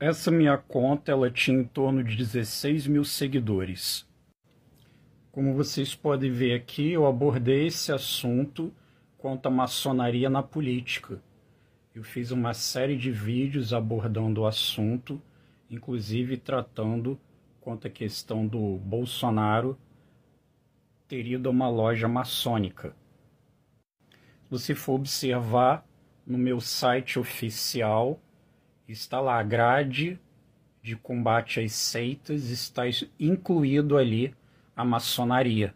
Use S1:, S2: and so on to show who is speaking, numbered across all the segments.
S1: Essa minha conta ela tinha em torno de 16 mil seguidores. Como vocês podem ver aqui, eu abordei esse assunto quanto à maçonaria na política. Eu fiz uma série de vídeos abordando o assunto, inclusive tratando quanto à questão do Bolsonaro ter ido a uma loja maçônica. Se você for observar no meu site oficial, Está lá a grade de combate às seitas, está incluído ali a maçonaria.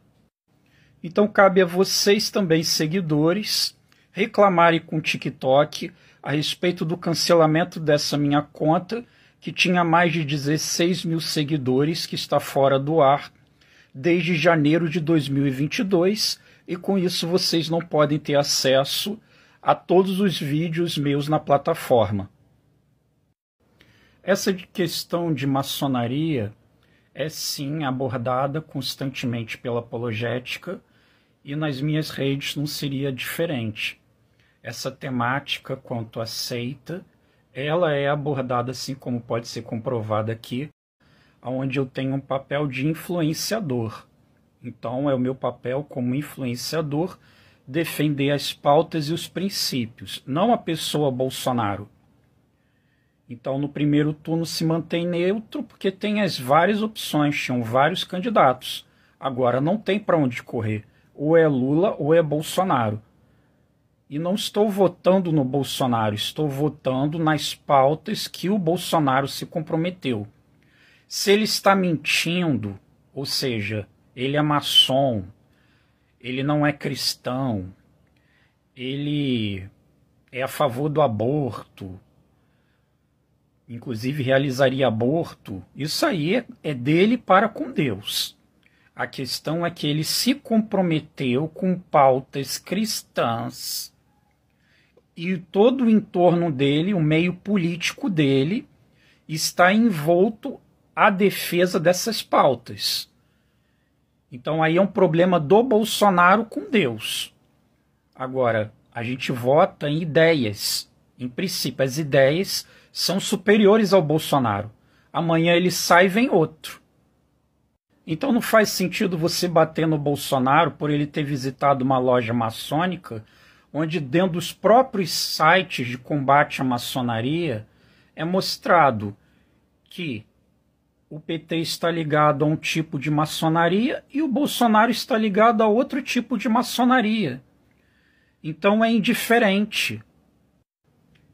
S1: Então cabe a vocês também, seguidores, reclamarem com o TikTok a respeito do cancelamento dessa minha conta, que tinha mais de 16 mil seguidores, que está fora do ar desde janeiro de 2022, e com isso vocês não podem ter acesso a todos os vídeos meus na plataforma. Essa questão de maçonaria é sim abordada constantemente pela apologética e nas minhas redes não seria diferente. Essa temática quanto à seita, ela é abordada assim como pode ser comprovado aqui, onde eu tenho um papel de influenciador. Então é o meu papel como influenciador defender as pautas e os princípios, não a pessoa Bolsonaro então, no primeiro turno se mantém neutro porque tem as várias opções, tinham vários candidatos. Agora não tem para onde correr. Ou é Lula ou é Bolsonaro. E não estou votando no Bolsonaro, estou votando nas pautas que o Bolsonaro se comprometeu. Se ele está mentindo, ou seja, ele é maçom, ele não é cristão, ele é a favor do aborto, inclusive realizaria aborto, isso aí é dele para com Deus. A questão é que ele se comprometeu com pautas cristãs e todo o entorno dele, o meio político dele, está envolto à defesa dessas pautas. Então aí é um problema do Bolsonaro com Deus. Agora, a gente vota em ideias, em princípio, as ideias são superiores ao Bolsonaro. Amanhã ele sai e vem outro. Então não faz sentido você bater no Bolsonaro por ele ter visitado uma loja maçônica, onde dentro dos próprios sites de combate à maçonaria é mostrado que o PT está ligado a um tipo de maçonaria e o Bolsonaro está ligado a outro tipo de maçonaria. Então é indiferente.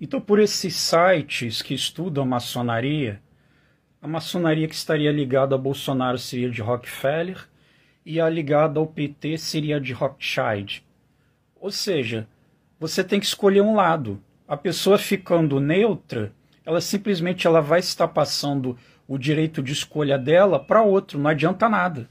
S1: Então, por esses sites que estudam a maçonaria, a maçonaria que estaria ligada a Bolsonaro seria de Rockefeller e a ligada ao PT seria de Rothschild. Ou seja, você tem que escolher um lado. A pessoa ficando neutra, ela simplesmente ela vai estar passando o direito de escolha dela para outro, não adianta nada.